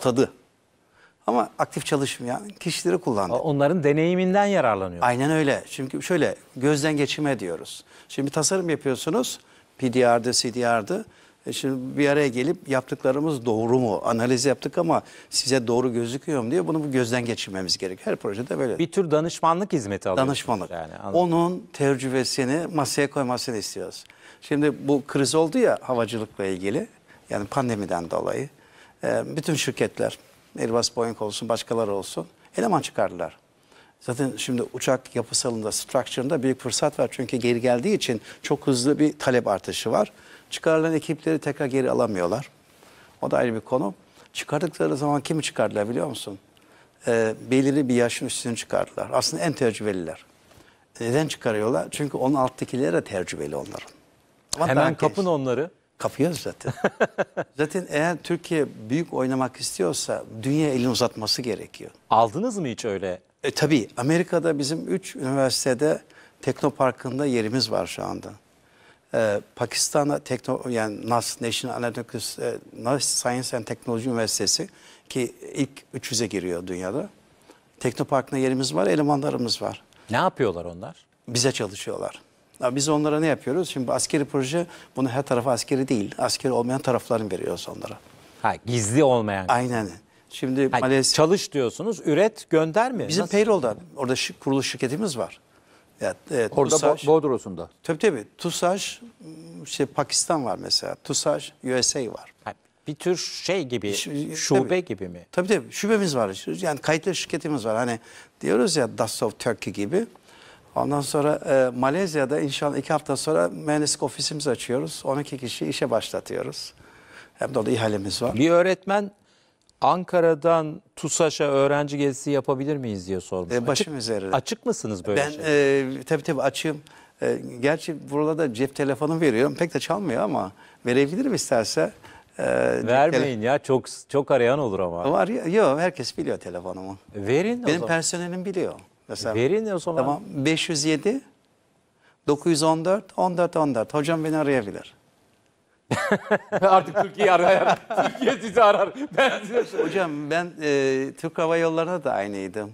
tadı. Ama aktif çalışmayan kişileri kullandı. Onların deneyiminden yararlanıyor. Aynen öyle. Çünkü şöyle gözden geçirme diyoruz. Şimdi tasarım yapıyorsunuz. PDR'dı, CDR'dı. E şimdi bir araya gelip yaptıklarımız doğru mu? Analiz yaptık ama size doğru gözüküyor mu diye bunu bu gözden geçirmemiz gerek. Her projede böyle. Bir tür danışmanlık hizmeti alıyoruz. Danışmanlık. Yani, Onun tecrübesini masaya koymasını istiyoruz. Şimdi bu kriz oldu ya havacılıkla ilgili. Yani pandemiden dolayı. Ee, bütün şirketler, Airbus, Boeing olsun, başkaları olsun eleman çıkardılar. Zaten şimdi uçak yapısalında, structure'ında büyük fırsat var. Çünkü geri geldiği için çok hızlı bir talep artışı var. Çıkarılan ekipleri tekrar geri alamıyorlar. O da ayrı bir konu. Çıkardıkları zaman kimi çıkardılar biliyor musun? E, belirli bir yaşın üstünü çıkardılar. Aslında en tecrübeliler. Neden çıkarıyorlar? Çünkü onun alttakileri de tecrübeli onların. Ama Hemen kapın onları kapıyor zaten. zaten eğer Türkiye büyük oynamak istiyorsa dünya elini uzatması gerekiyor. Aldınız mı hiç öyle? E, tabii Amerika'da bizim 3 üniversitede teknoparkında yerimiz var şu anda. Ee, Pakistan'a tekno yani NAS National Anatomical e, NAS Science and Technology Üniversitesi ki ilk 300'e giriyor dünyada. Teknopark'ta yerimiz var, elemanlarımız var. Ne yapıyorlar onlar? Bize çalışıyorlar biz onlara ne yapıyoruz? Şimdi askeri proje bunu her tarafa askeri değil. Askeri olmayan tarafların veriyoruz onlara. Ha gizli olmayan. Aynen. Şimdi ha, Malezya... Çalış diyorsunuz, üret, gönder mi? Bizim Nasıl? payroll'da. Orada şi, kuruluş şirketimiz var. Ya, e, Orada TUSAŞ, Bodros'unda. Tabii tabii. TUSAŞ, işte hmm, Pakistan var mesela. TUSAŞ, USA var. Ha, bir tür şey gibi, Ş şube tabii, gibi mi? Tabii tabii. Şubemiz var. Yani kayıtlı şirketimiz var. Hani diyoruz ya Dust of Turkey gibi. Ondan sonra e, Malezya'da inşallah iki hafta sonra mühendislik ofisimizi açıyoruz. 12 kişi işe başlatıyoruz. Hem de orada ihalemiz var. Bir öğretmen Ankara'dan TUSAŞ'a öğrenci gezisi yapabilir miyiz diye sormuş. Ee, başım açık, üzerine. Açık mısınız böyle ben, şey? Ben tabii tabii açığım. E, gerçi da cep telefonu veriyorum. Pek de çalmıyor ama verebilirim isterse. E, Vermeyin ya çok çok arayan olur ama. Var yok herkes biliyor telefonumu. Verin Benim o zaman. personelim biliyor. Mesela, Verin o zaman. Tamam 507 914 14 14. Hocam beni arayabilir. Artık Türkiye arar. Türkiye sizi arar. Ben size Hocam ben e, Türk Hava Yolları'na da aynıydım.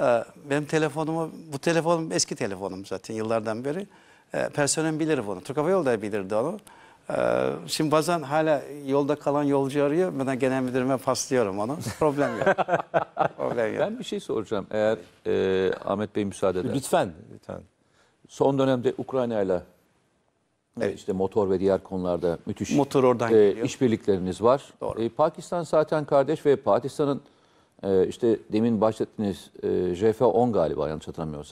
E, benim telefonumu, bu telefonum eski telefonum zaten yıllardan beri. E, personel bilir bunu. Türk Hava Yolları bilirdi onu. Ee, şimdi bazen hala yolda kalan yolcu arıyor. Ben genel müdürüme paslıyorum onu. Problem yok. Problem yok. Ben bir şey soracağım. Eğer e, Ahmet Bey müsaade eder. Lütfen. Lütfen. Son dönemde Ukrayna ile Evet. işte motor ve diğer konularda müthiş motor oradan e, işbirlikleriniz var. Doğru. E, Pakistan zaten kardeş ve Pakistan'ın e, işte demin bahsettiğiniz e, JF10 galiba yanlış hatırlamıyorsam.